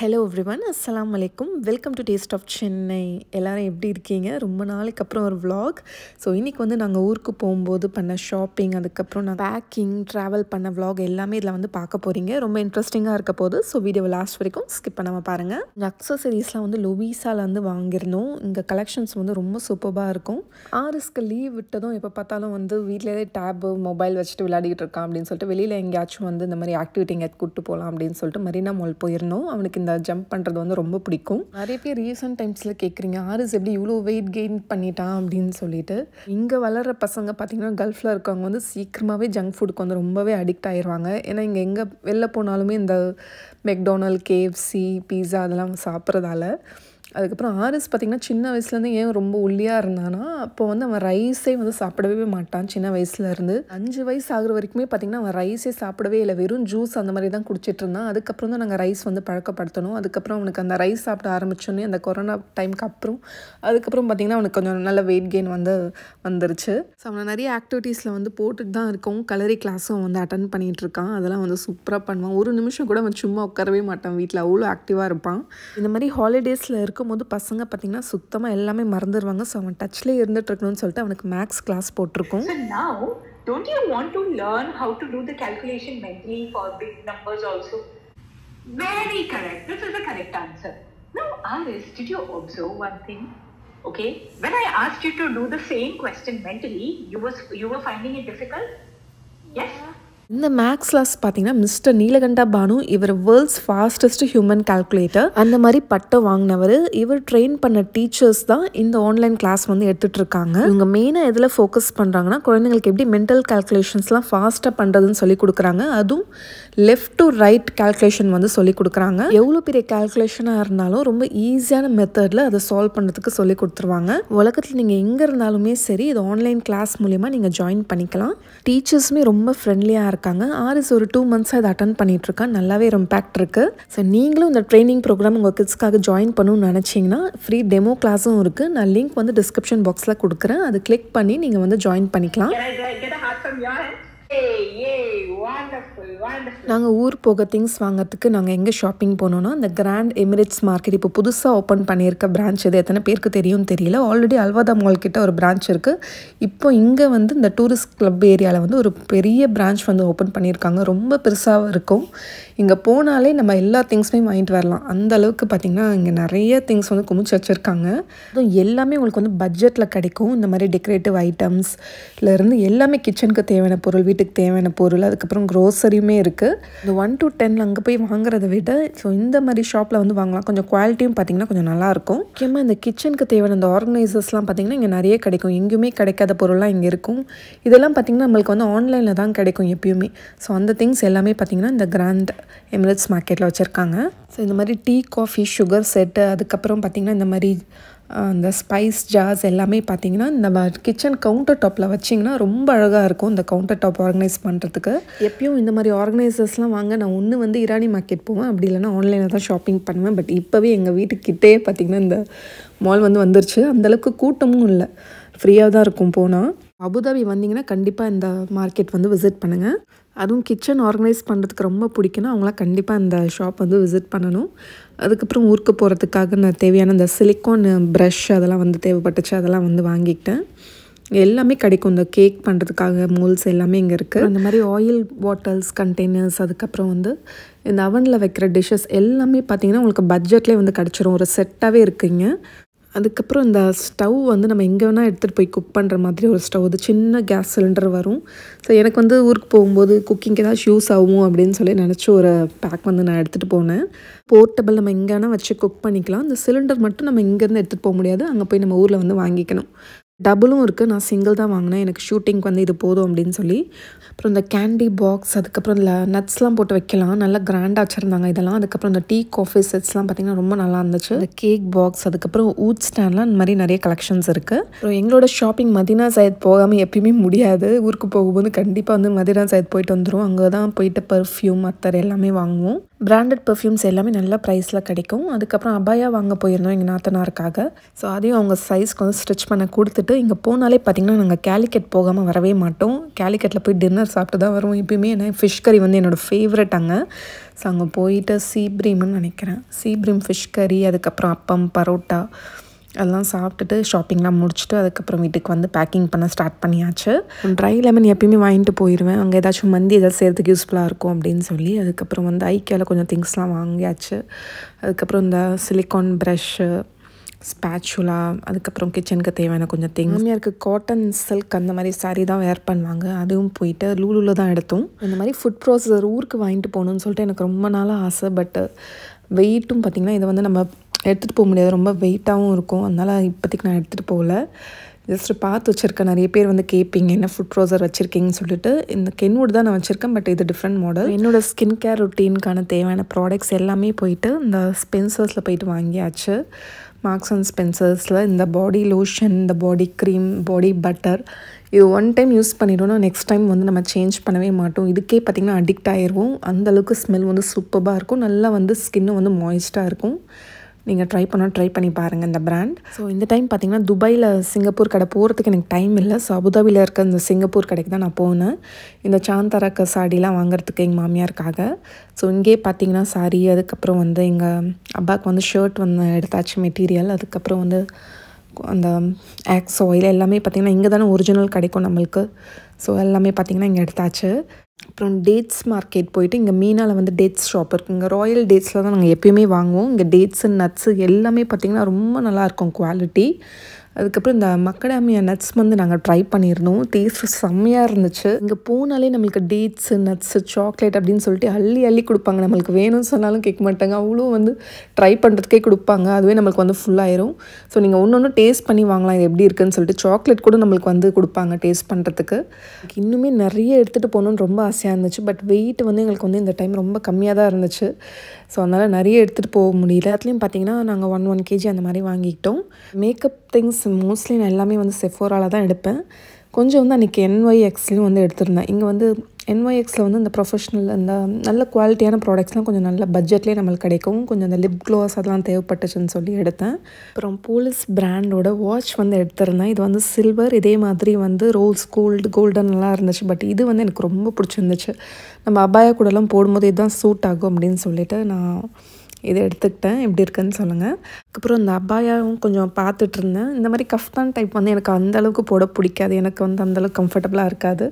Hello everyone அஸ்லாம் வலைக்கும் welcome to taste of Chennai எல்லோரும் எப்படி இருக்கீங்க ரொம்ப நாளைக்கு அப்புறம் ஒரு விலாக் ஸோ இன்றைக்கி வந்து நாங்கள் ஊருக்கு போகும்போது பண்ண ஷாப்பிங் அதுக்கப்புறம் நான் பேக்கிங் ட்ராவல் பண்ண விலாக் எல்லாமே இதில் வந்து பார்க்க போகிறீங்க ரொம்ப இன்ட்ரெஸ்டிங்காக இருக்க போது ஸோ வீடியோவை லாஸ்ட் வரைக்கும் ஸ்கிப் பண்ணாமல் பாருங்கள் அக்சசரிஸ்லாம் வந்து லொவிஸாவில் வந்து வாங்கியிருந்தோம் இங்கே கலெக்ஷன்ஸ் வந்து ரொம்ப சூப்பராக இருக்கும் ஆர்எஸ்க்கு லீவ் விட்டதும் எப்போ பார்த்தாலும் வந்து வீட்டிலேயே டேபு மொபைல் வச்சுட்டு விளையாடிட்டு இருக்கான் அப்படின்னு சொல்லிட்டு வெளியில் எங்கேயாச்சும் வந்து இந்த மாதிரி ஆக்டிவிட்டி எங்கேயாச்சும் கூப்பிட்டு போகலாம் அப்படின்னு சொல்லிட்டு மரினா மால் போயிருந்தோம் அவனுக்கு இந்த ஜம்ப் பண்ணுறது வந்து ரொம்ப பிடிக்கும் நிறைய பேர் ரீசெண்ட் டைம்ஸில் கேட்குறீங்க ஆர்எஸ் எப்படி இவ்வளோ வெயிட் கெயின் பண்ணிட்டான் அப்படின்னு சொல்லிட்டு இங்கே வளர்கிற பசங்க பார்த்திங்கன்னா கல்ஃபில் இருக்கவங்க வந்து சீக்கிரமாகவே ஜங்க் ஃபுட்டுக்கு வந்து ரொம்பவே அடிக்ட் ஆயிடுவாங்க ஏன்னா இங்கே எங்கே வெளில போனாலுமே இந்த மெக்டோனல் கேஎஃப்சி பீஸா அதெல்லாம் சாப்பிட்றதால அதுக்கப்புறம் ஆர்எஸ் பார்த்திங்கன்னா சின்ன வயசுலேருந்து ஏன் ரொம்ப உள்ளியாக இருந்தானா அப்போ வந்து அவன் ரைஸே வந்து சாப்பிடவே மாட்டான் சின்ன வயசுலேருந்து அஞ்சு வயசு ஆகிற வரைக்குமே பார்த்திங்கன்னா அவன் ரைஸே சாப்பிடவே இல்லை வெறும் ஜூஸ் அந்த மாதிரி தான் குடிச்சிட்டு இருந்தான் அதுக்கப்புறம் தான் நாங்கள் ரைஸ் வந்து பழக்கப்படுத்தணும் அதுக்கப்புறம் அவனுக்கு அந்த ரைஸ் சாப்பிட ஆரம்பிச்சோன்னே அந்த கொரோனா டைமுக்கு அப்புறம் அதுக்கப்புறம் பார்த்திங்கன்னா அவனுக்கு கொஞ்சம் நல்ல வெயிட் கெயின் வந்து வந்துருச்சு ஸோ அவனை நிறைய ஆக்டிவிட்டீஸில் வந்து போட்டுட்டு தான் இருக்கோம் கலரி கிளாஸும் வந்து அட்டன் பண்ணிகிட்ருக்கான் அதெல்லாம் வந்து சூப்பராக பண்ணுவான் ஒரு நிமிஷம் கூட அவன் சும்மா உட்காரவே மாட்டான் வீட்டில் அவ்வளோ ஆக்டிவாக இருப்பான் இந்த மாதிரி ஹாலிடேஸில் இருக்க இருக்கும்போது பசங்க பார்த்திங்கன்னா சுத்தமாக எல்லாமே மறந்துடுவாங்க ஸோ அவன் டச்சில் இருந்துட்டு இருக்கணும்னு சொல்லிட்டு அவனுக்கு மேக்ஸ் கிளாஸ் போட்டிருக்கோம் Don't you want to learn how to do the calculation mentally for big numbers also? Very correct. This is the correct answer. Now, Alice, did you observe one thing? Okay, when I asked you to do the same question mentally, you was you were finding it difficult. Yeah. Yes. இந்த max class பார்த்தீங்கன்னா mister Neelakanta Bhanu இவர் world's fastest human calculator அந்த மாதிரி பட்டம் வாங்கினவர் இவர் train பண்ண teachers தான் இந்த ஆன்லைன் கிளாஸ் வந்து எடுத்துகிட்டு இருக்காங்க இவங்க மெயினாக எதில் ஃபோக்கஸ் பண்ணுறாங்கன்னா குழந்தைங்களுக்கு எப்படி மென்டல் கால்குலேஷன்ஸ்லாம் ஃபாஸ்ட்டாக பண்ணுறதுன்னு சொல்லி கொடுக்குறாங்க அதுவும் லெஃப்ட் டு ரைட் கால்குலேஷன் வந்து சொல்லி கொடுக்குறாங்க எவ்வளோ பெரிய கால்குலேஷனாக இருந்தாலும் ரொம்ப ஈஸியான மெத்தடில் அதை சால்வ் பண்ணுறதுக்கு சொல்லி கொடுத்துருவாங்க உலகத்தில் நீங்கள் எங்கே இருந்தாலுமே சரி இது ஆன்லைன் கிளாஸ் மூலிமா நீங்கள் ஜாயின் பண்ணிக்கலாம் டீச்சர்ஸுமே ரொம்ப ஃப்ரெண்ட்லியாக இருக்காங்க இருக்காங்க ஆர்எஸ் ஒரு டூ மந்த்ஸாக இதை அட்டன் பண்ணிகிட்ருக்கா நல்லாவே ரொம்ப பேக்ட் இருக்குது ஸோ நீங்களும் இந்த ட்ரைனிங் ப்ரோக்ராம் உங்கள் கிட்ஸ்க்காக ஜாயின் பண்ணணும்னு நினச்சிங்கன்னா ஃப்ரீ டெமோ கிளாஸும் இருக்குது நான் லிங்க் வந்து டிஸ்கிரிப்ஷன் பாக்ஸில் கொடுக்குறேன் அது கிளிக் பண்ணி நீங்கள் வந்து ஜாயின் பண்ணிக்கலாம் நாங்கள் ஊர் போக திங்ஸ் வாங்கிறதுக்கு நாங்கள் எங்கே ஷாப்பிங் போனோம்னா இந்த கிராண்ட் எமிரேட்ஸ் மார்க்கெட் இப்போ புதுசாக ஓப்பன் பண்ணியிருக்க பிரான்ச் இது எத்தனை பேருக்கு தெரியும் தெரியல ஆல்ரெடி அல்வாதா மால் கிட்ட ஒரு பிரான்ச் இருக்குது இப்போ இங்கே வந்து இந்த டூரிஸ்ட் கிளப் ஏரியாவில் வந்து ஒரு பெரிய பிரான்ச் வந்து ஓப்பன் பண்ணியிருக்காங்க ரொம்ப பெருசாக இருக்கும் இங்கே போனாலே நம்ம எல்லா திங்ஸுமே வாங்கிட்டு வரலாம் அந்த அளவுக்கு பார்த்திங்கன்னா இங்கே நிறைய திங்ஸ் வந்து குமிச்சு வச்சுருக்காங்க அதுவும் எல்லாமே உங்களுக்கு வந்து பட்ஜெட்டில் கிடைக்கும் இந்த மாதிரி டெக்கரேட்டிவ் ஐட்டம்ஸ்லேருந்து எல்லாமே கிச்சனுக்கு தேவையான பொருள் வீட்டுக்கு தேவையான பொருள் அதுக்கப்புறம் க்ரோசரியுமே இருக்குது இந்த ஒன் டு டென் அங்கே போய் வாங்குறத விட ஸோ இந்த மாதிரி ஷாப்பில் வந்து வாங்கலாம் கொஞ்சம் குவாலிட்டியும் பார்த்திங்கன்னா கொஞ்சம் நல்லாயிருக்கும் முக்கியமாக இந்த கிச்சனுக்கு தேவையான அந்த ஆர்கனைசர்ஸ்லாம் பார்த்திங்கன்னா இங்கே நிறைய கிடைக்கும் எங்கேயுமே கிடைக்காத பொருள்லாம் இங்கே இருக்கும் இதெல்லாம் பார்த்திங்கன்னா நம்மளுக்கு வந்து ஆன்லைனில் தான் கிடைக்கும் எப்பயுமே ஸோ அந்த திங்ஸ் எல்லாமே பார்த்திங்கன்னா இந்த கிராண்ட் எமிரேட்ஸ் மார்க்கெட்டில் வச்சுருக்காங்க ஸோ இந்த மாதிரி டீ காஃபி சுகர் செட்டு அதுக்கப்புறம் பார்த்திங்கன்னா இந்த மாதிரி அந்த ஸ்பைஸ் ஜார்ஸ் எல்லாமே பார்த்தீங்கன்னா இந்த கிச்சன் கவுண்டர் டாப்பில் வச்சிங்கன்னா ரொம்ப அழகாக இருக்கும் இந்த கவுண்டர் டாப் ஆர்கனைஸ் பண்ணுறதுக்கு எப்பயும் இந்த மாதிரி ஆர்கனைசர்ஸ்லாம் வாங்க நான் ஒன்று வந்து இரானி மார்க்கெட் போவேன் அப்படி இல்லைனா ஆன்லைனில் தான் ஷாப்பிங் பண்ணுவேன் பட் இப்போவே எங்கள் வீட்டுக்கிட்டே பார்த்திங்கன்னா இந்த மால் வந்து வந்துருச்சு அந்தளவுக்கு கூட்டமும் இல்லை ஃப்ரீயாக தான் இருக்கும் போனால் அபுதாபி வந்தீங்கன்னா கண்டிப்பாக இந்த மார்க்கெட் வந்து விசிட் பண்ணுங்கள் அதுவும் கிச்சன் ஆர்கனைஸ் பண்ணுறதுக்கு ரொம்ப பிடிக்குன்னா அவங்களாம் கண்டிப்பாக இந்த ஷாப் வந்து விசிட் பண்ணணும் அதுக்கப்புறம் ஊருக்கு போகிறதுக்காக நான் தேவையான இந்த சிலிக்கான் ப்ரஷ் அதெல்லாம் வந்து தேவைப்பட்டுச்சு அதெல்லாம் வந்து வாங்கிக்கிட்டேன் எல்லாமே கிடைக்கும் இந்த கேக் பண்ணுறதுக்காக மூல்ஸ் எல்லாமே இங்கே இருக்குது அந்த மாதிரி ஆயில் பாட்டில்ஸ் கண்டெய்னர்ஸ் அதுக்கப்புறம் வந்து இந்த அவனில் வைக்கிற டிஷ்ஷஸ் எல்லாமே பார்த்திங்கன்னா உங்களுக்கு பட்ஜெட்லேயே வந்து கிடச்சிரும் ஒரு செட்டாகவே இருக்குங்க அதுக்கப்புறம் இந்த ஸ்டவ் வந்து நம்ம எங்கே வேணால் எடுத்துகிட்டு போய் குக் பண்ணுற மாதிரி ஒரு ஸ்டவ் அது சின்ன கேஸ் சிலிண்டர் வரும் ஸோ எனக்கு வந்து ஊருக்கு போகும்போது குக்கிங் ஏதாவது ஷூஸ் ஆகும் அப்படின்னு சொல்லி நினச்சி ஒரு பேக் வந்து நான் எடுத்துகிட்டு போனேன் போர்ட்டபிள் நம்ம எங்கே வேணால் வச்சு குக் பண்ணிக்கலாம் இந்த சிலிண்டர் மட்டும் நம்ம இங்கேருந்து எடுத்துகிட்டு போக முடியாது அங்கே போய் நம்ம ஊரில் வந்து வாங்கிக்கணும் டபுளும் இருக்குது நான் சிங்கிள் தான் வாங்கினேன் எனக்கு ஷூட்டிங்க்கு வந்து இது போதும் அப்படின்னு சொல்லி அப்புறம் இந்த கேண்டி பாக்ஸ் அதுக்கப்புறம் இந்த நட்ஸ்லாம் போட்டு வைக்கலாம் நல்லா கிராண்டாக வச்சுருந்தாங்க இதெல்லாம் அதுக்கப்புறம் இந்த டீ காஃபி செட்ஸ்லாம் பார்த்திங்கன்னா ரொம்ப நல்லா இருந்துச்சு இந்த கேக் பாக்ஸ் அதுக்கப்புறம் ஊட் ஸ்டாண்ட்லாம் இந்த மாதிரி நிறைய கலெக்ஷன்ஸ் இருக்குது அப்புறம் எங்களோட ஷாப்பிங் மதினா சைத் போகாமல் எப்பயுமே முடியாது ஊருக்கு போகும்போது கண்டிப்பாக வந்து மதினா சைத் போயிட்டு வந்துடும் அங்கே தான் போயிட்டு பர்ஃப்யூம் அத்தர் எல்லாமே வாங்குவோம் பிராண்டட் பெர்ஃப்யூம்ஸ் எல்லாமே நல்ல ப்ரைஸில் கிடைக்கும் அதுக்கப்புறம் அபாயா வாங்க போயிருந்தோம் எங்கள் நாத்தனாருக்காக ஸோ அதையும் அவங்க சைஸ்க்கு வந்து ஸ்டிச் பண்ண கொடுத்துட்டு இங்கே போனாலே பார்த்திங்கன்னா நாங்கள் கேலிக்கெட் போகாமல் வரவே மாட்டோம் கேலிக்கெட்டில் போய் டின்னர் சாப்பிட்டு தான் வருவோம் எப்பயுமே ஏன்னா ஃபிஷ் கறி வந்து என்னோடய ஃபேவரட் அங்கே ஸோ அங்கே போயிட்டு சீப்ரீம்னு நினைக்கிறேன் சீப்ரீம் ஃபிஷ் கறி அதுக்கப்புறம் அப்பம் பரோட்டா அதெல்லாம் சாப்பிட்டுட்டு ஷாப்பிங்லாம் முடிச்சுட்டு அதுக்கப்புறம் வீட்டுக்கு வந்து பேக்கிங் பண்ண ஸ்டார்ட் பண்ணியாச்சு ட்ரை லெமன் எப்பயுமே வாங்கிட்டு போயிடுவேன் அங்கே ஏதாச்சும் மந்தி ஏதாவது செய்கிறதுக்கு யூஸ்ஃபுல்லாக இருக்கும் அப்படின்னு சொல்லி அதுக்கப்புறம் வந்து ஐக்கியாவில் கொஞ்சம் திங்ஸ்லாம் வாங்கியாச்சு அதுக்கப்புறம் இந்த சிலிக்கான் ப்ரஷ்ஷு ஸ்பேச்சுலா அதுக்கப்புறம் கிச்சனுக்கு தேவையான கொஞ்சம் திங்ஸ் இருக்குது காட்டன் சில்க் அந்த மாதிரி சாரீ தான் வேர் பண்ணுவாங்க அதுவும் போயிட்டு லூலூல தான் எடுத்தோம் இந்த மாதிரி ஃபுட் ப்ராசஸர் ஊருக்கு வாங்கிட்டு போகணும்னு சொல்லிட்டு எனக்கு ரொம்ப நாளாக ஆசை பட் வெயிட்டும் பார்த்திங்கன்னா இதை வந்து நம்ம எடுத்துகிட்டு போக முடியாது ரொம்ப வெயிட்டாகவும் இருக்கும் அதனால் இப்போதைக்கு நான் எடுத்துகிட்டு போகல ஜஸ்ட் பார்த்து வச்சுருக்கேன் நிறைய பேர் வந்து கேட்பீங்க என்ன ஃபுட் ரோசர் வச்சுருக்கீங்கன்னு சொல்லிட்டு இந்த கென்வுட் தான் நான் வச்சுருக்கேன் பட் இது டிஃப்ரெண்ட் மாடல் என்னோடய ஸ்கின் கேர் ருட்டீனுக்கான தேவையான ப்ராடக்ட்ஸ் எல்லாமே போயிட்டு இந்த ஸ்பென்சர்ஸில் போயிட்டு வாங்கியாச்சு மார்க்ஸ் அண்ட் ஸ்பென்சர்ஸில் இந்த பாடி லோஷன் இந்த பாடி க்ரீம் பாடி பட்டர் இது ஒன் டைம் யூஸ் பண்ணிட்டோம்னா நெக்ஸ்ட் டைம் வந்து நம்ம சேஞ்ச் பண்ணவே மாட்டோம் இதுக்கே பார்த்திங்கன்னா அடிக்ட் ஆகிடுவோம் அந்தளவுக்கு ஸ்மெல் வந்து சூப்பராக இருக்கும் நல்லா வந்து ஸ்கின்னும் வந்து மாய்ஸ்டாக இருக்கும் நீங்கள் ட்ரை பண்ணால் ட்ரை பண்ணி பாருங்கள் இந்த பிராண்ட் ஸோ இந்த டைம் பார்த்திங்கன்னா துபாயில் சிங்கப்பூர் கடை போகிறதுக்கு எனக்கு டைம் இல்லை ஸோ அபுதாபியில் இருக்க இந்த சிங்கப்பூர் கடைக்கு தான் நான் போனேன் இந்த சாந்தரக்க சாடிலாம் வாங்குறதுக்கு எங்கள் மாமியாருக்காக ஸோ இங்கே பார்த்தீங்கன்னா சாரி அதுக்கப்புறம் வந்து எங்கள் அப்பாவுக்கு வந்து ஷர்ட் வந்து எடுத்தாச்சு மெட்டீரியல் அதுக்கப்புறம் வந்து அந்த ஆக்ஸ் ஆயில் எல்லாமே பார்த்திங்கன்னா இங்கே தானே ஒரிஜினல் கிடைக்கும் நம்மளுக்கு ஸோ எல்லாமே பார்த்திங்கன்னா இங்கே எடுத்தாச்சு அப்புறம் டேட்ஸ் மார்க்கெட் போயிட்டு இங்கே மீனாவில் வந்து டேட்ஸ் ஷாப் இருக்குது இங்கே ராயல் டேட்ஸில் தான் நாங்கள் எப்பயுமே வாங்குவோம் இங்கே டேட்ஸு நட்ஸு எல்லாமே பார்த்திங்கன்னா ரொம்ப நல்லாயிருக்கும் குவாலிட்டி அதுக்கப்புறம் இந்த மக்கடாமியா நட்ஸ் வந்து நாங்கள் ட்ரை பண்ணியிருந்தோம் டேஸ்ட் செம்மையாக இருந்துச்சு இங்கே போனாலே நம்மளுக்கு டேட்ஸு நட்ஸு சாக்லேட் அப்படின்னு சொல்லிட்டு அள்ளி அள்ளி கொடுப்பாங்க நம்மளுக்கு வேணும்னு சொன்னாலும் கேட்க மாட்டாங்க அவ்வளோ வந்து ட்ரை பண்ணுறதுக்கே கொடுப்பாங்க அதுவே நம்மளுக்கு வந்து ஃபுல்லாயிரும் ஸோ நீங்கள் ஒன்று ஒன்று டேஸ்ட் பண்ணி வாங்கலாம் இது எப்படி இருக்குன்னு சொல்லிட்டு சாக்லேட் கூட நம்மளுக்கு வந்து கொடுப்பாங்க டேஸ்ட் பண்ணுறதுக்கு இன்னுமே நிறைய எடுத்துகிட்டு போகணுன்னு ரொம்ப ஆசையாக இருந்துச்சு பட் வெயிட் வந்து எங்களுக்கு வந்து இந்த டைம் ரொம்ப கம்மியாக தான் இருந்துச்சு ஸோ அதனால் நிறைய எடுத்துகிட்டு போக முடியல அதுலேயும் பார்த்திங்கன்னா நாங்கள் ஒன் ஒன் கேஜி அந்த மாதிரி வாங்கிக்கிட்டோம் மேக்கப் திங்ஸ் மோஸ்ட்லி நான் எல்லாமே வந்து செஃபோரால தான் எடுப்பேன் கொஞ்சம் வந்து அன்றைக்கி என்ஒய்எக்ஸ்லையும் வந்து எடுத்திருந்தேன் இங்கே வந்து என்ஒய்எக்ஸில் வந்து இந்த ப்ரொஃபஷனல் அந்த நல்ல குவாலிட்டியான ப்ராடக்ட்ஸ்லாம் கொஞ்சம் நல்ல பட்ஜெட்லேயே நம்மளுக்கு கிடைக்கும் கொஞ்சம் அந்த லிப் க்ளோஸ் அதெல்லாம் தேவைப்பட்டுச்சுன்னு சொல்லி எடுத்தேன் அப்புறம் போலீஸ் பிராண்டோட வாட்ச் வந்து எடுத்திருந்தேன் இது வந்து சில்வர் இதே மாதிரி வந்து ரோல்ஸ் கோல்டு கோல்டன்லாம் இருந்துச்சு பட் இது வந்து எனக்கு ரொம்ப பிடிச்சிருந்துச்சு நம்ம அபாய கூடலாம் போடும்போது இதுதான் சூட் ஆகும் அப்படின்னு சொல்லிட்டு நான் இதை எடுத்துக்கிட்டேன் எப்படி இருக்குன்னு சொல்லுங்கள் அதுக்கப்புறம் இந்த அப்பாயாவும் கொஞ்சம் பார்த்துட்டு இருந்தேன் இந்த மாதிரி கஃப்தான் டைப் வந்து எனக்கு அந்தளவுக்கு போட பிடிக்காது எனக்கு வந்து அந்தளவுக்கு கம்ஃபர்டபுளாக இருக்காது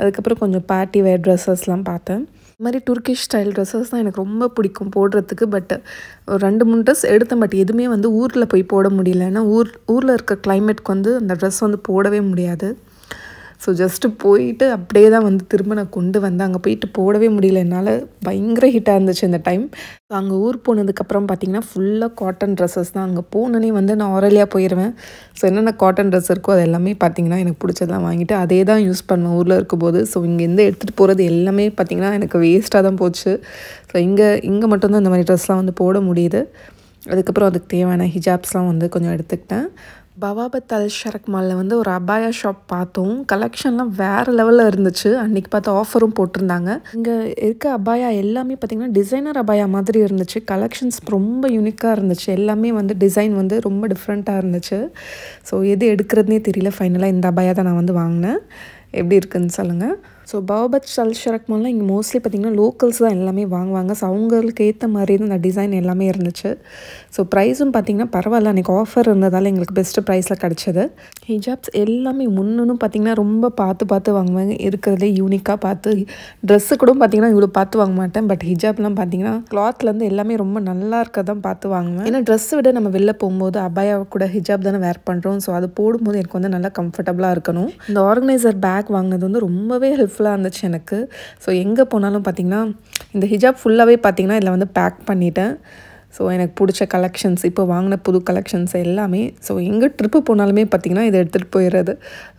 அதுக்கப்புறம் கொஞ்சம் பார்ட்டி வேர் ட்ரெஸ்ஸஸ்லாம் பார்த்தேன் இந்த மாதிரி துர்கிஷ் ஸ்டைல் ட்ரெஸ்ஸஸ் தான் எனக்கு ரொம்ப பிடிக்கும் போடுறதுக்கு பட் ஒரு ரெண்டு மூணு ட்ரெஸ் எடுத்தேன் பட் எதுவுமே வந்து ஊரில் போய் போட முடியல ஏன்னா ஊர் ஊரில் இருக்க கிளைமேட்க்கு வந்து அந்த ட்ரெஸ் வந்து போடவே முடியாது ஸோ ஜஸ்ட்டு போயிட்டு அப்படியே தான் வந்து திரும்ப நான் கொண்டு வந்தேன் அங்கே போயிட்டு போடவே முடியல என்னால் பயங்கர ஹிட்டாக இருந்துச்சு அந்த டைம் அங்கே ஊர் போனதுக்கப்புறம் பார்த்தீங்கன்னா ஃபுல்லாக காட்டன் ட்ரெஸ்ஸஸ் தான் அங்கே போனோடனே வந்து நான் ஆரலியாக போயிடுவேன் ஸோ என்னென்ன காட்டன் ட்ரெஸ் இருக்கோ அது எல்லாமே பார்த்திங்கன்னா எனக்கு பிடிச்சதெல்லாம் வாங்கிட்டு அதே தான் யூஸ் பண்ணுவேன் ஊரில் இருக்கும்போது ஸோ இங்கேருந்து எடுத்துகிட்டு போகிறது எல்லாமே பார்த்திங்கன்னா எனக்கு வேஸ்ட்டாக தான் போச்சு ஸோ இங்கே இங்கே மட்டும்தான் இந்த மாதிரி ட்ரெஸ்லாம் வந்து போட முடியுது அதுக்கப்புறம் அதுக்கு தேவையான ஹிஜாப்ஸ்லாம் வந்து கொஞ்சம் எடுத்துக்கிட்டேன் பவாபத் அல் ஷரக் மாலில் வந்து ஒரு அபாயா ஷாப் பார்த்தோம் கலெக்ஷன்லாம் வேறு லெவலில் இருந்துச்சு அன்றைக்கி பார்த்து ஆஃபரும் போட்டிருந்தாங்க இங்கே இருக்க அபாயா எல்லாமே பார்த்திங்கன்னா டிசைனர் அபாயா மாதிரி இருந்துச்சு கலெக்ஷன்ஸ் ரொம்ப யூனிக்காக இருந்துச்சு எல்லாமே வந்து டிசைன் வந்து ரொம்ப டிஃப்ரெண்ட்டாக இருந்துச்சு ஸோ எது எடுக்கிறதுனே தெரியல ஃபைனலாக இந்த அபாயா தான் நான் வந்து வாங்கினேன் எப்படி இருக்குதுன்னு சொல்லுங்கள் ஸோ பாபத் சல்ஷரக் மால்லாம் இங்கே மோஸ்ட்லி பார்த்திங்கன்னா லோக்கல்ஸ் தான் எல்லாமே வாங்குவாங்க ஸோ அவங்களுக்கு ஏற்ற மாதிரி தான் அந்த டிசைன் எல்லாமே இருந்துச்சு ஸோ ப்ரைஸும் பார்த்திங்கன்னா பரவாயில்ல அன்றைக்கி ஆஃபர் இருந்ததால் எங்களுக்கு பெஸ்ட்டு ப்ரைஸில் கிடச்சிது ஹிஜாப்ஸ் எல்லாமே முன்னும் பார்த்திங்கன்னா ரொம்ப பார்த்து பார்த்து வாங்குவாங்க இருக்கிறதே யூனிக்காக பார்த்து ட்ரெஸ்ஸு கூட பார்த்திங்கன்னா இவ்வளோ பார்த்து வாங்க மாட்டேன் பட் ஹிஜாப்லாம் பார்த்திங்கன்னா கிளாத்லேருந்து எல்லாமே ரொம்ப நல்லா இருக்கதான் பார்த்து வாங்குவேன் ஏன்னா ட்ரெஸ்ஸை விட நம்ம வெளில போகும்போது அபாயா கூட ஹிஜாப் தானே வேர் பண்ணுறோம் ஸோ அது போடும்போது எனக்கு வந்து நல்லா கம்ஃபர்டபுளாக இருக்கணும் இந்த ஆர்கனைசர் பேக் வாங்கினது வந்து ரொம்பவே ஹெல்ப்ஃபுல் யூஸ்ஃபுல்லாக இருந்துச்சு எனக்கு ஸோ எங்கே போனாலும் பார்த்திங்கன்னா இந்த ஹிஜாப் ஃபுல்லாகவே பார்த்திங்கன்னா இதில் வந்து பேக் பண்ணிட்டேன் ஸோ எனக்கு பிடிச்ச கலெக்ஷன்ஸ் இப்போ வாங்கின புது கலெக்ஷன்ஸ் எல்லாமே ஸோ எங்கே ட்ரிப்பு போனாலுமே பார்த்திங்கன்னா இதை எடுத்துகிட்டு போயிடுறது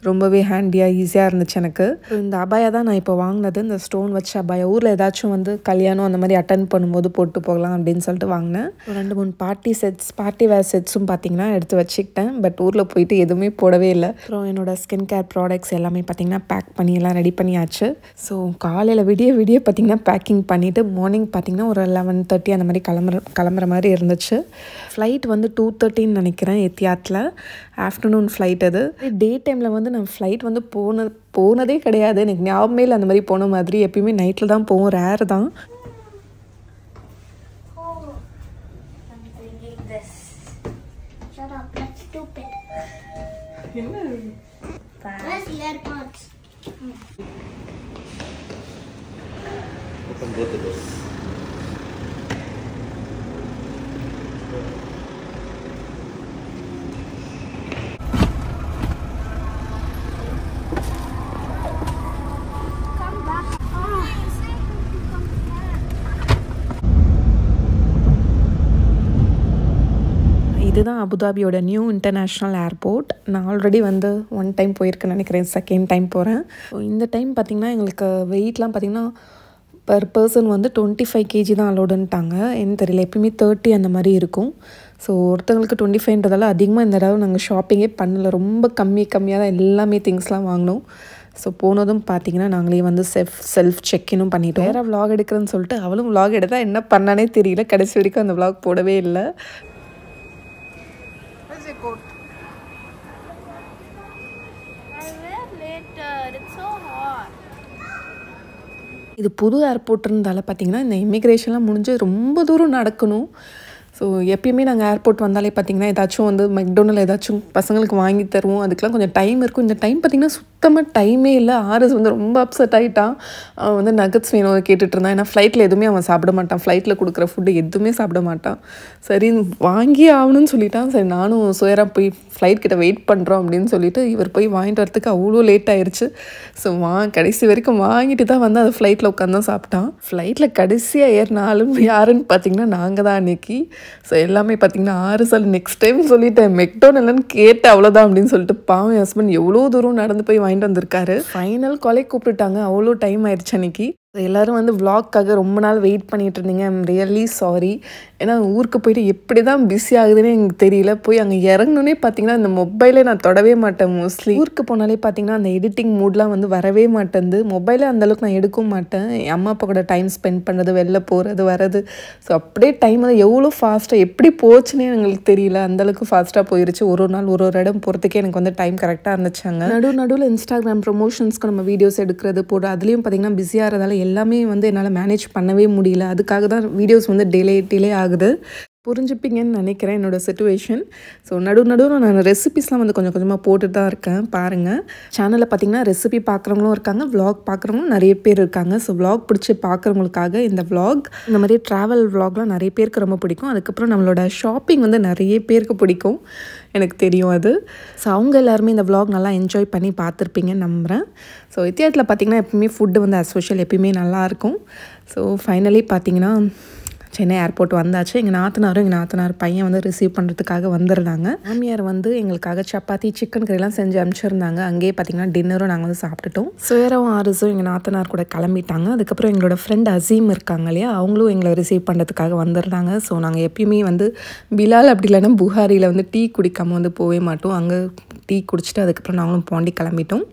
ரொம்பவே ஹேண்டியாக ஈஸியாக இருந்துச்சு எனக்கு இந்த அபாயா தான் நான் இப்போ வாங்கினது இந்த ஸ்டோன் வச்ச அபாயா ஊரில் ஏதாச்சும் வந்து கல்யாணம் அந்த மாதிரி அட்டன் பண்ணும்போது போட்டு போகலாம் அப்படின்னு சொல்லிட்டு வாங்கினேன் ரெண்டு மூணு பார்ட்டி செட்ஸ் பார்ட்டி வேர் செட்ஸும் பார்த்திங்கன்னா எடுத்து வச்சுக்கிட்டேன் பட் ஊரில் போயிட்டு எதுவுமே போடவே இல்லை அப்புறம் என்னோடய ஸ்கின் கேர் ப்ராடக்ட்ஸ் எல்லாமே பார்த்திங்கன்னா பேக் பண்ணி எல்லாம் ரெடி பண்ணியாச்சு ஸோ காலையில் விடிய விடிய பார்த்திங்கன்னா பேக்கிங் பண்ணிவிட்டு மார்னிங் பார்த்திங்கன்னா ஒரு லெவன் தேர்ட்டி அந்த மாதிரி கிளம்புற கிளம்புற கிளம்புற மாதிரி இருந்துச்சு ஃப்ளைட் வந்து டூ தேர்ட்டின்னு நினைக்கிறேன் எத்தியாத்தில் ஆஃப்டர்நூன் ஃப்ளைட் அது டே டைமில் வந்து நான் ஃப்ளைட் வந்து போன போனதே கிடையாது எனக்கு ஞாபகமே இல்லை அந்த மாதிரி போன மாதிரி எப்பயுமே நைட்டில் தான் போவோம் ரேர் தான் Open both the doors. இதுதான் அபுதாபியோட நியூ இன்டர்நேஷ்னல் ஏர்போர்ட் நான் ஆல்ரெடி வந்து ஒன் டைம் போயிருக்கேன்னு நினைக்கிறேன் செகண்ட் டைம் போகிறேன் இந்த டைம் பார்த்திங்கன்னா எங்களுக்கு வெயிட்லாம் பார்த்திங்கன்னா பர் பர்சன் வந்து டுவெண்ட்டி ஃபைவ் கேஜி தான் அலோடுன்ட்டாங்க என்ன தெரியல எப்பயுமே தேர்ட்டி அந்த மாதிரி இருக்கும் ஸோ ஒருத்தங்களுக்கு டுவெண்ட்டி ஃபைவ்ன்றதால அதிகமாக இந்த தடவை நாங்கள் ஷாப்பிங்கே பண்ணலை ரொம்ப கம்மி கம்மியாக தான் எல்லாமே திங்ஸ்லாம் வாங்கினோம் ஸோ போனதும் பார்த்தீங்கன்னா நாங்களே வந்து செல்ஃப் செல்ஃப் செக்கினும் பண்ணிட்டோம் வேறு விலாக் எடுக்கிறேன்னு சொல்லிட்டு அவளும் விலாக் எடுத்தால் என்ன பண்ணானே தெரியல கடைசி வரைக்கும் அந்த வ்ளாக் போடவே இல்லை இது புது ஏர்போர்ட் இருந்தால பார்த்திங்கன்னா இந்த இமிக்ரேஷன்லாம் முடிஞ்சு ரொம்ப தூரம் நடக்கணும் ஸோ எப்பயுமே நாங்கள் ஏர்போர்ட் வந்தாலே பார்த்திங்கன்னா ஏதாச்சும் வந்து மெக்டோனல் ஏதாச்சும் பசங்களுக்கு வாங்கி தருவோம் அதுக்கெலாம் கொஞ்சம் டைம் இருக்கும் இந்த டைம் பார்த்திங்கன்னா சுத்தமாக டைமே இல்லை ஆர்எஸ் வந்து ரொம்ப அப்செட் ஆகிட்டான் அவன் வந்து நகத்ஸ் வேணும் கேட்டுட்டு இருந்தான் ஏன்னா ஃப்ளைட்டில் எதுவுமே அவன் சாப்பிட மாட்டான் ஃப்ளைட்டில் கொடுக்குற ஃபுட்டு எதுவுமே சாப்பிட மாட்டான் சரி வாங்கி ஆகணும்னு சொல்லிட்டான் சரி நானும் சுயராக போய் ஃப்ளைட் கிட்ட வெயிட் பண்ணுறோம் அப்படின்னு சொல்லிட்டு இவர் போய் வாங்கிட்டு வரத்துக்கு அவ்வளோ லேட் ஆயிடுச்சு ஸோ வா கடைசி வரைக்கும் வாங்கிட்டு தான் வந்து அது ஃப்ளைட்டில் உட்காந்து தான் சாப்பிட்டான் ஃப்ளைட்டில் கடைசியாக ஏறினாலும் யாருன்னு பார்த்தீங்கன்னா நாங்கள் தான் அன்னைக்கு ஸோ எல்லாமே பார்த்தீங்கன்னா ஆறு சார் நெக்ஸ்ட் டைம் சொல்லிட்டேன் மெக்டோனல்னு கேட்டு அவ்வளோதான் அப்படின்னு சொல்லிட்டு பாவம் ஹஸ்பண்ட் எவ்வளோ தூரம் நடந்து போய் வாங்கி வாங்கிட்டு வந்திருக்காரு ஃபைனல் கொலை கூப்பிட்டுட்டாங்க அவ்வளோ டைம் ஆயிடுச்சு அன்னைக்கு எல்லோரும் வந்து விலாக்காக ரொம்ப நாள் வெயிட் பண்ணிகிட்டு இருந்தீங்க ஐம் ரியலி சாரி ஏன்னா ஊருக்கு போயிட்டு எப்படி தான் பிஸி ஆகுதுன்னு எனக்கு தெரியல போய் அங்கே இறங்கணுன்னே பார்த்தீங்கன்னா இந்த மொபைலே நான் தொடவே மாட்டேன் மோஸ்ட்லி ஊருக்கு போனாலே பார்த்தீங்கன்னா அந்த எடிட்டிங் மூட்லாம் வந்து வரவே மாட்டேங்குது மொபைலே அந்தளவுக்கு நான் எடுக்கவும் மாட்டேன் என் அம்மா அப்பா கூட டைம் ஸ்பெண்ட் பண்ணுறது வெளில போகிறது வரது ஸோ அப்படியே டைம் வந்து எவ்வளோ ஃபாஸ்ட்டாக எப்படி போச்சுன்னே எங்களுக்கு தெரியல அந்தளவுக்கு ஃபாஸ்ட்டாக போயிருச்சு ஒரு ஒரு நாள் ஒரு ஒரு இடம் போகிறதுக்கே எனக்கு வந்து டைம் கரெக்டாக இருந்துச்சாங்க நடு நடுவில் இன்ஸ்டாகிராம் ப்ரொமோஷன்ஸ்க்கு நம்ம வீடியோஸ் எடுக்கிறது போடுற அதுலேயும் பார்த்தீங்கன்னா பிஸியாக இருந்தாலும் எல்லாமே வந்து என்னால் மேனேஜ் பண்ணவே முடியல அதுக்காக தான் வீடியோஸ் வந்து டிலே டிலே ஆகுது புரிஞ்சுப்பீங்கன்னு நினைக்கிறேன் என்னோடய சுச்சுவேஷன் ஸோ நடு நடுவில் நான் ரெசிபிஸ்லாம் வந்து கொஞ்சம் கொஞ்சமாக போட்டுட்டு தான் இருக்கேன் பாருங்கள் சேனலில் பார்த்தீங்கன்னா ரெசிபி பார்க்குறவங்களும் இருக்காங்க வ்ளாக் பார்க்குறவங்களும் நிறைய பேர் இருக்காங்க ஸோ வ்ளாக் பிடிச்சி பார்க்குறவங்களுக்காக இந்த வ்ளாக் இந்த மாதிரி ட்ராவல் வ்ளாக்லாம் நிறைய பேருக்கு ரொம்ப பிடிக்கும் அதுக்கப்புறம் நம்மளோட ஷாப்பிங் வந்து நிறைய பேருக்கு பிடிக்கும் எனக்கு தெரியும் அது ஸோ அவங்க எல்லாருமே இந்த விலாக் நல்லா என்ஜாய் பண்ணி பார்த்துருப்பீங்கன்னு நம்புகிறேன் ஸோ வித்தியாசத்தில் பார்த்திங்கன்னா எப்பவுமே ஃபுட்டு வந்து அஸ்பெஷல் எப்பயுமே நல்லாயிருக்கும் ஸோ ஃபைனலி பார்த்திங்கன்னா சென்னை ஏர்போர்ட் வந்தாச்சு எங்கள் நாத்தனாரும் எங்கள் நாத்தனார் பையன் வந்து ரிசீவ் பண்ணுறதுக்காக வந்திருந்தாங்க மாமியார் வந்து எங்களுக்காக சப்பாத்தி சிக்கன் கறிலாம் செஞ்சு அனுப்பிச்சிருந்தாங்க அங்கேயே பார்த்தீங்கன்னா டின்னரும் நாங்கள் வந்து சாப்பிட்டுட்டோம் சுயரவும் ஆரிசும் எங்கள் நாத்தனார் கூட கிளம்பிட்டாங்க அதுக்கப்புறம் எங்களோட ஃப்ரெண்ட் அசீம் இருக்காங்க இல்லையா அவங்களும் எங்களை ரிசீவ் பண்ணுறதுக்காக வந்திருந்தாங்க ஸோ நாங்கள் எப்பயுமே வந்து பிலால் அப்படி இல்லைன்னா புகாரியில் வந்து டீ குடிக்காமல் வந்து போகவே மாட்டோம் அங்கே டீ குடிச்சிட்டு அதுக்கப்புறம் நாங்களும் பாண்டி கிளம்பிட்டோம்